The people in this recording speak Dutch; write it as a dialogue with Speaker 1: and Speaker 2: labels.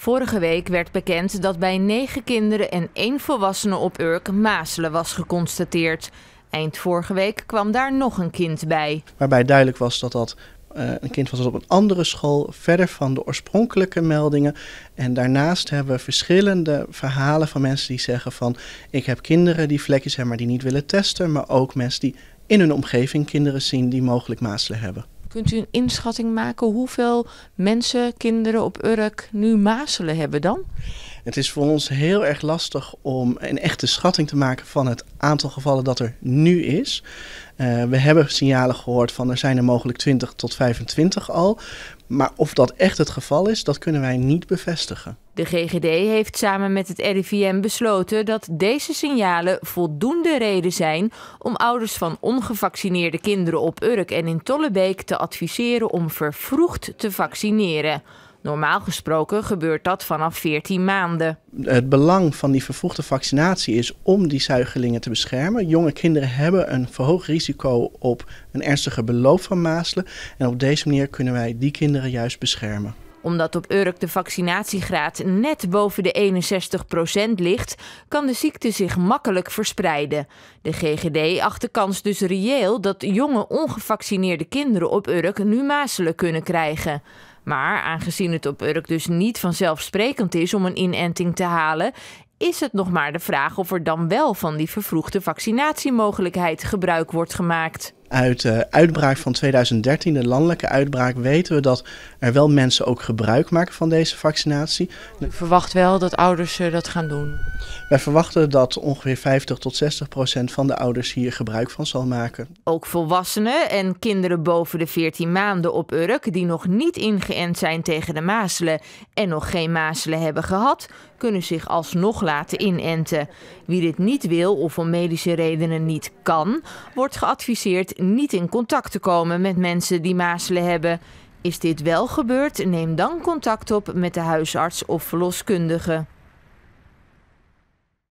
Speaker 1: Vorige week werd bekend dat bij negen kinderen en één volwassene op Urk mazelen was geconstateerd. Eind vorige week kwam daar nog een kind bij.
Speaker 2: Waarbij duidelijk was dat dat eh, een kind was op een andere school, verder van de oorspronkelijke meldingen. En daarnaast hebben we verschillende verhalen van mensen die zeggen van... ik heb kinderen die vlekjes hebben, maar die niet willen testen. Maar ook mensen die in hun omgeving kinderen zien die mogelijk mazelen hebben.
Speaker 1: Kunt u een inschatting maken hoeveel mensen, kinderen op Urk nu
Speaker 2: mazelen hebben dan? Het is voor ons heel erg lastig om een echte schatting te maken van het aantal gevallen dat er nu is. Eh, we hebben signalen gehoord van er zijn er mogelijk 20 tot 25 al. Maar of dat echt het geval is, dat kunnen wij niet bevestigen.
Speaker 1: De GGD heeft samen met het RIVM besloten dat deze signalen voldoende reden zijn om ouders van ongevaccineerde kinderen op Urk en in Tollebeek te adviseren om vervroegd te vaccineren. Normaal gesproken gebeurt dat vanaf 14 maanden.
Speaker 2: Het belang van die vervoegde vaccinatie is om die zuigelingen te beschermen. Jonge kinderen hebben een verhoogd risico op een ernstige beloop van mazelen. En op deze manier kunnen wij die kinderen juist beschermen
Speaker 1: omdat op Urk de vaccinatiegraad net boven de 61% ligt, kan de ziekte zich makkelijk verspreiden. De GGD acht de kans dus reëel dat jonge ongevaccineerde kinderen op Urk nu mazelen kunnen krijgen. Maar aangezien het op Urk dus niet vanzelfsprekend is om een inenting te halen, is het nog maar de vraag of er dan wel van die vervroegde vaccinatiemogelijkheid gebruik wordt gemaakt
Speaker 2: uit de eh, uitbraak van 2013, de landelijke uitbraak, weten we dat er wel mensen ook gebruik maken van deze vaccinatie.
Speaker 1: Ik verwacht wel dat ouders eh, dat gaan doen.
Speaker 2: Wij verwachten dat ongeveer 50 tot 60 procent van de ouders hier gebruik van zal maken.
Speaker 1: Ook volwassenen en kinderen boven de 14 maanden op Urk die nog niet ingeënt zijn tegen de mazelen en nog geen mazelen hebben gehad, kunnen zich alsnog laten inenten. Wie dit niet wil of om medische redenen niet kan, wordt geadviseerd niet in contact te komen met mensen die mazelen hebben. Is dit wel gebeurd? Neem dan contact op met de huisarts of verloskundige.